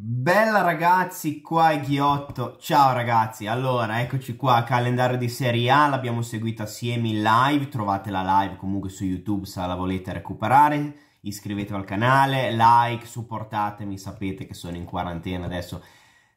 Bella ragazzi, qua è Ghiotto, ciao ragazzi, allora eccoci qua, calendario di Serie A, l'abbiamo seguita assieme in live, trovate la live comunque su YouTube se la volete recuperare, iscrivetevi al canale, like, supportatemi, sapete che sono in quarantena adesso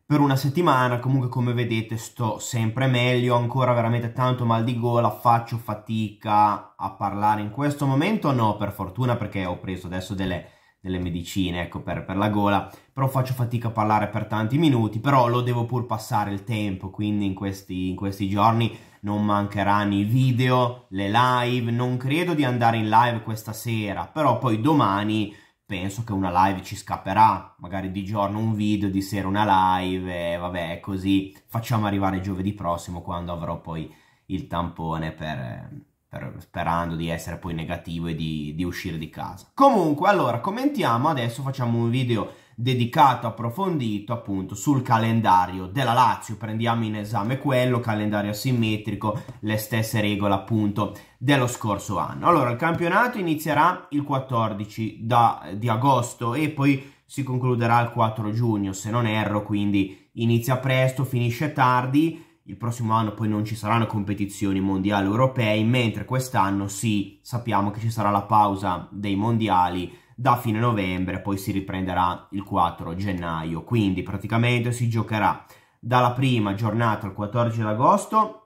per una settimana, comunque come vedete sto sempre meglio, ancora veramente tanto mal di gola, faccio fatica a parlare in questo momento, no per fortuna perché ho preso adesso delle delle medicine ecco, per, per, la gola, però faccio fatica a parlare per tanti minuti, però lo devo pur passare il tempo, quindi in questi, in questi giorni non mancheranno i video, le live, non credo di andare in live questa sera, però poi domani penso che una live ci scapperà, magari di giorno un video, di sera una live, e vabbè così facciamo arrivare giovedì prossimo quando avrò poi il tampone per per, sperando di essere poi negativo e di, di uscire di casa. Comunque, allora, commentiamo, adesso facciamo un video dedicato, approfondito appunto sul calendario della Lazio. Prendiamo in esame quello, calendario asimmetrico, le stesse regole appunto dello scorso anno. Allora, il campionato inizierà il 14 da, di agosto e poi si concluderà il 4 giugno, se non erro, quindi inizia presto, finisce tardi il prossimo anno poi non ci saranno competizioni mondiali europei, mentre quest'anno sì, sappiamo che ci sarà la pausa dei mondiali da fine novembre, poi si riprenderà il 4 gennaio, quindi praticamente si giocherà dalla prima giornata il 14 d'agosto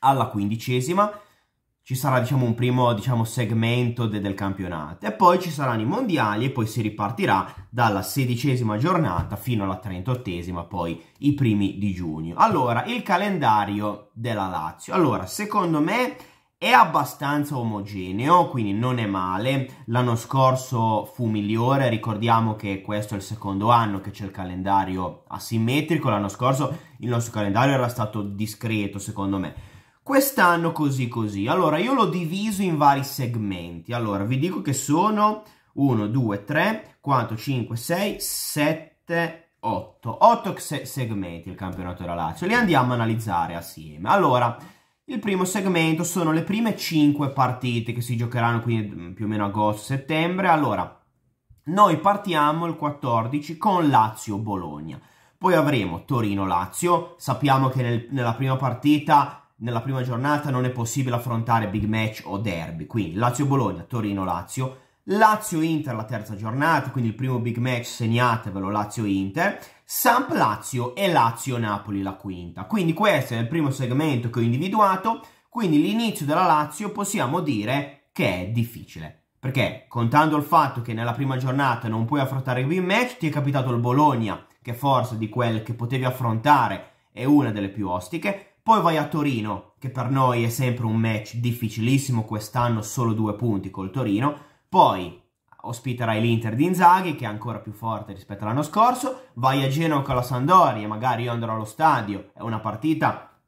alla quindicesima, ci sarà diciamo un primo diciamo, segmento de- del campionato e poi ci saranno i mondiali e poi si ripartirà dalla sedicesima giornata fino alla trentottesima poi i primi di giugno allora il calendario della Lazio allora secondo me è abbastanza omogeneo, quindi non è male. L'anno scorso fu migliore, ricordiamo che questo è il secondo anno che c'è il calendario asimmetrico. L'anno scorso il nostro calendario era stato discreto, secondo me. Quest'anno così così. Allora, io l'ho diviso in vari segmenti. Allora, vi dico che sono 1, 2, 3, 4, 5, 6, 7, 8. 8 segmenti il campionato della Lazio. Li andiamo a analizzare assieme. Allora, il primo segmento sono le prime 5 partite che si giocheranno quindi mm, più o meno agosto-settembre. Allora, noi partiamo il 14 con Lazio-Bologna. Poi avremo Torino-Lazio. Sappiamo che nel, nella prima partita nella prima giornata non è possibile affrontare big match o derby, quindi Lazio-Bologna, Torino-Lazio, Lazio-Inter la terza giornata, quindi il primo big match segnatevelo Lazio-Inter, Samp-Lazio e Lazio-Napoli la quinta. Quindi questo è il primo segmento che ho individuato, quindi l'inizio della Lazio possiamo dire che è difficile. Perché contando il fatto che nella prima giornata non puoi affrontare il big match, ti è capitato il Bologna, che forse di quel che potevi affrontare è una delle più ostiche, poi vai a Torino, che per noi è sempre un match difficilissimo, quest'anno solo due punti col Torino. Poi ospiterai l'Inter di Inzaghi, che è ancora più forte rispetto all'anno scorso. Vai a Genova con la Sandoria, magari io andrò allo stadio. È una partita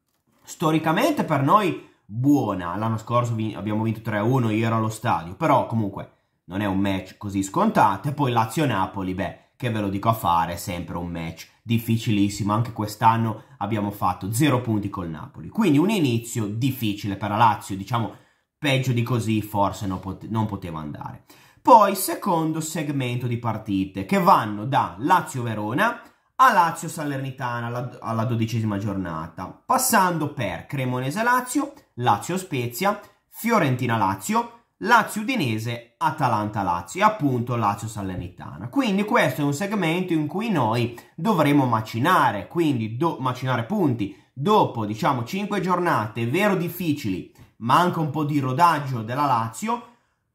storicamente per noi buona. L'anno scorso abbiamo vinto 3-1, io ero allo stadio. Però comunque non è un match così scontato. E poi Lazio-Napoli, beh che ve lo dico a fare, sempre un match difficilissimo. Anche quest'anno abbiamo fatto 0 punti col Napoli. Quindi un inizio difficile per la Lazio, diciamo peggio di così forse non, pote non poteva andare. Poi secondo segmento di partite che vanno da Lazio-Verona a Lazio-Salernitana alla, alla dodicesima giornata, passando per Cremonese-Lazio, Lazio-Spezia, Fiorentina-Lazio, Lazio-Udinese, Atalanta-Lazio e appunto Lazio-Salernitana. Quindi questo è un segmento in cui noi dovremo macinare, quindi do, macinare punti. Dopo diciamo 5 giornate, vero difficili, manca un po' di rodaggio della Lazio,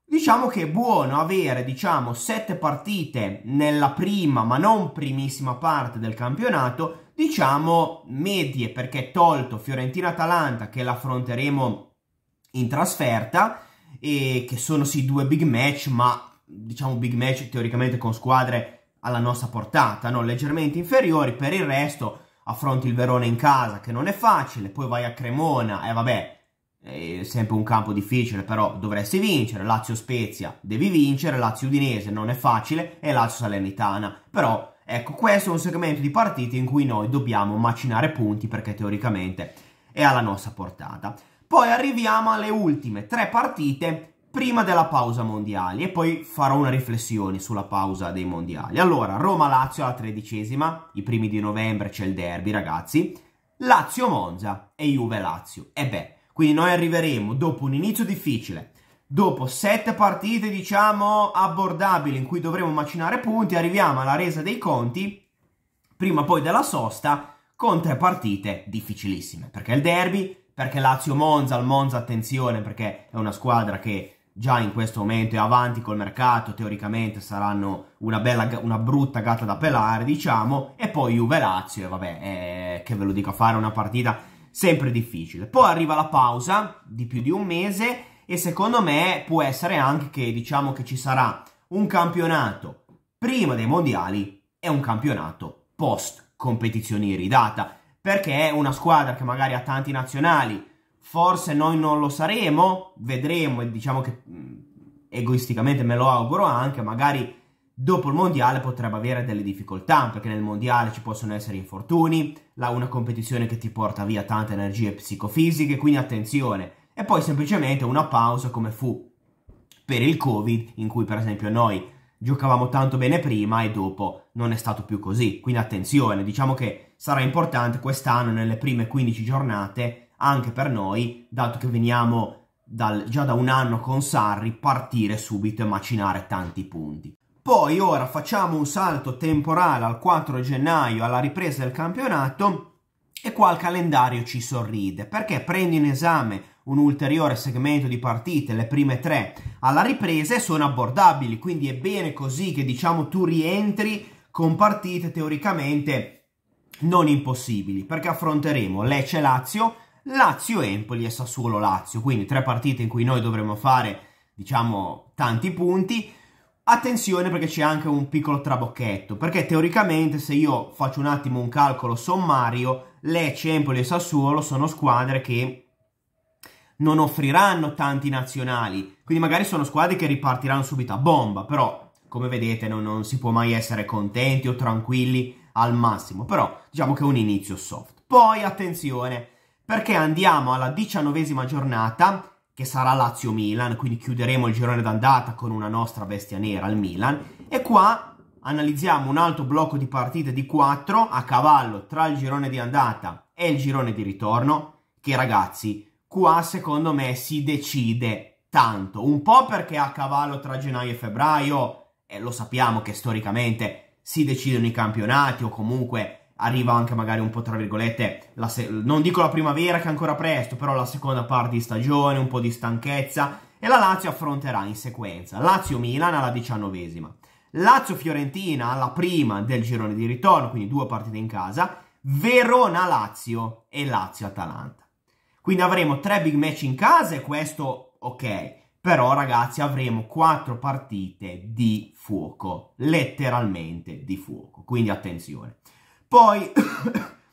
diciamo che è buono avere diciamo 7 partite nella prima ma non primissima parte del campionato, diciamo medie perché tolto Fiorentina-Atalanta che l'affronteremo in trasferta, e che sono sì due big match, ma diciamo big match teoricamente con squadre alla nostra portata, no? leggermente inferiori, per il resto affronti il Verona in casa che non è facile, poi vai a Cremona e eh, vabbè, è sempre un campo difficile, però dovresti vincere, Lazio Spezia devi vincere, Lazio Udinese non è facile e Lazio Salernitana, però ecco questo è un segmento di partite in cui noi dobbiamo macinare punti perché teoricamente è alla nostra portata. Poi arriviamo alle ultime tre partite prima della pausa mondiale e poi farò una riflessione sulla pausa dei mondiali. Allora, Roma-Lazio alla tredicesima, i primi di novembre c'è il derby ragazzi, Lazio-Monza e Juve-Lazio. E beh, quindi noi arriveremo dopo un inizio difficile, dopo sette partite diciamo abbordabili in cui dovremo macinare punti, arriviamo alla resa dei conti, prima poi della sosta, con tre partite difficilissime, perché il derby perché Lazio-Monza, il Monza attenzione perché è una squadra che già in questo momento è avanti col mercato, teoricamente saranno una, bella, una brutta gatta da pelare diciamo, e poi Juve-Lazio e vabbè, eh, che ve lo dico a fare una partita sempre difficile. Poi arriva la pausa di più di un mese e secondo me può essere anche che diciamo che ci sarà un campionato prima dei mondiali e un campionato post competizioni iridata perché è una squadra che magari ha tanti nazionali, forse noi non lo saremo, vedremo e diciamo che mm, egoisticamente me lo auguro anche, magari dopo il mondiale potrebbe avere delle difficoltà, perché nel mondiale ci possono essere infortuni, la, una competizione che ti porta via tante energie psicofisiche, quindi attenzione. E poi semplicemente una pausa come fu per il Covid, in cui per esempio noi giocavamo tanto bene prima e dopo non è stato più così. Quindi attenzione, diciamo che sarà importante quest'anno nelle prime 15 giornate anche per noi, dato che veniamo dal, già da un anno con Sarri, partire subito e macinare tanti punti. Poi ora facciamo un salto temporale al 4 gennaio alla ripresa del campionato e qua il calendario ci sorride perché prendo in esame un ulteriore segmento di partite, le prime tre alla ripresa, sono abbordabili. Quindi è bene così che diciamo tu rientri con partite teoricamente non impossibili, perché affronteremo Lecce Lazio, Lazio Empoli e Sassuolo Lazio. Quindi tre partite in cui noi dovremo fare diciamo tanti punti. Attenzione perché c'è anche un piccolo trabocchetto, perché teoricamente se io faccio un attimo un calcolo sommario, Lecce, Empoli e Sassuolo sono squadre che non offriranno tanti nazionali, quindi magari sono squadre che ripartiranno subito a bomba, però come vedete non, non si può mai essere contenti o tranquilli al massimo, però diciamo che è un inizio soft. Poi attenzione, perché andiamo alla diciannovesima giornata, che sarà Lazio-Milan, quindi chiuderemo il girone d'andata con una nostra bestia nera al Milan, e qua analizziamo un altro blocco di partite di 4 a cavallo tra il girone di andata e il girone di ritorno, che ragazzi qua secondo me si decide tanto, un po' perché a cavallo tra gennaio e febbraio, e lo sappiamo che storicamente si decidono i campionati o comunque arriva anche magari un po' tra virgolette, se- non dico la primavera che è ancora presto, però la seconda parte di stagione, un po' di stanchezza e la Lazio affronterà in sequenza Lazio-Milan alla diciannovesima, Lazio-Fiorentina alla prima del girone di ritorno, quindi due partite in casa, Verona-Lazio e Lazio-Atalanta. Quindi avremo tre big match in casa e questo ok. Però ragazzi avremo quattro partite di fuoco, letteralmente di fuoco, quindi attenzione. Poi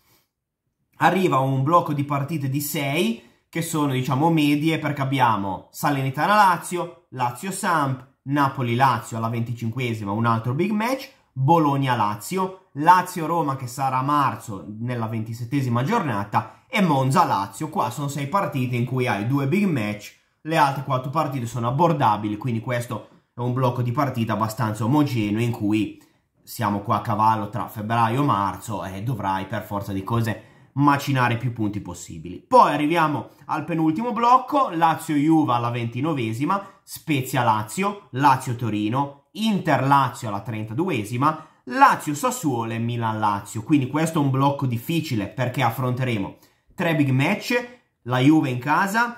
arriva un blocco di partite di 6 che sono diciamo medie perché abbiamo Salernitana-Lazio, Lazio-Samp, Napoli-Lazio alla 25esima un altro big match, Bologna-Lazio, Lazio-Roma che sarà a marzo nella 27esima giornata e Monza-Lazio. Qua sono sei partite in cui hai due big match, le altre quattro partite sono abbordabili, quindi questo è un blocco di partita abbastanza omogeneo in cui siamo qua a cavallo tra febbraio e marzo e dovrai per forza di cose macinare più punti possibili. Poi arriviamo al penultimo blocco, Lazio-Juva alla ventinovesima, Spezia-Lazio, Lazio-Torino, Inter-Lazio alla trentaduesima, Lazio-Sassuolo e Milan-Lazio. Quindi questo è un blocco difficile perché affronteremo tre big match, la Juve in casa,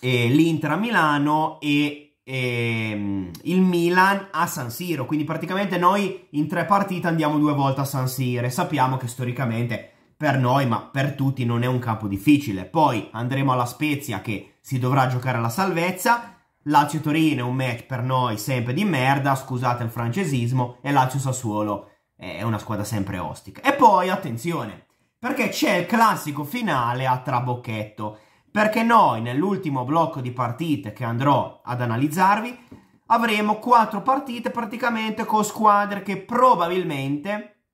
eh, l'Inter a Milano e, eh, il Milan a San Siro. Quindi praticamente noi in tre partite andiamo due volte a San Siro e sappiamo che storicamente per noi, ma per tutti, non è un campo difficile. Poi andremo alla Spezia che si dovrà giocare alla salvezza. Lazio Torino è un match per noi sempre di merda, scusate il francesismo, e Lazio Sassuolo è una squadra sempre ostica. E poi, attenzione, perché c'è il classico finale a trabocchetto. Perché noi nell'ultimo blocco di partite che andrò ad analizzarvi avremo quattro partite praticamente con squadre che probabilmente,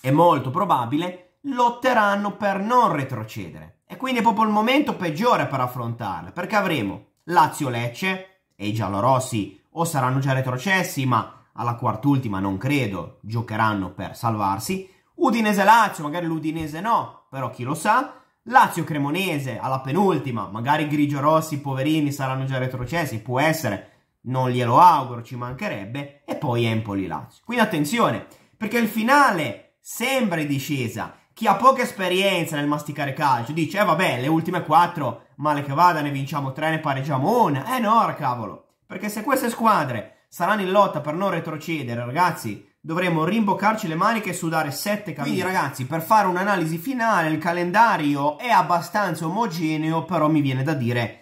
è molto probabile, lotteranno per non retrocedere. E quindi è proprio il momento peggiore per affrontarle, perché avremo Lazio-Lecce e i giallorossi o saranno già retrocessi, ma alla quart'ultima non credo, giocheranno per salvarsi, Udinese-Lazio, magari l'Udinese no, però chi lo sa. Lazio-Cremonese alla penultima, magari Grigio-Rossi, poverini, saranno già retrocessi, può essere, non glielo auguro, ci mancherebbe. E poi Empoli-Lazio. Quindi attenzione, perché il finale sembra in discesa. Chi ha poca esperienza nel masticare calcio dice, eh vabbè, le ultime quattro, male che vada, ne vinciamo tre, ne pareggiamo una. Eh no, cavolo, perché se queste squadre saranno in lotta per non retrocedere, ragazzi, dovremo rimboccarci le maniche e sudare 7 camicie. Quindi ragazzi, per fare un'analisi finale, il calendario è abbastanza omogeneo, però mi viene da dire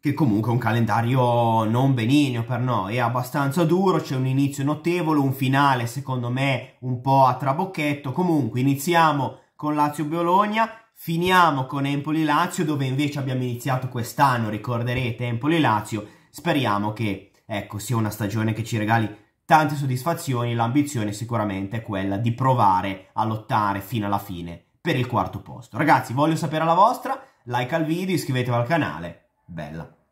che comunque è un calendario non benigno per noi, è abbastanza duro, c'è un inizio notevole, un finale secondo me un po' a trabocchetto, comunque iniziamo con Lazio-Bologna, finiamo con Empoli-Lazio dove invece abbiamo iniziato quest'anno, ricorderete Empoli-Lazio, speriamo che ecco, sia una stagione che ci regali tante soddisfazioni, l'ambizione sicuramente è quella di provare a lottare fino alla fine per il quarto posto. Ragazzi, voglio sapere la vostra, like al video, iscrivetevi al canale, bella!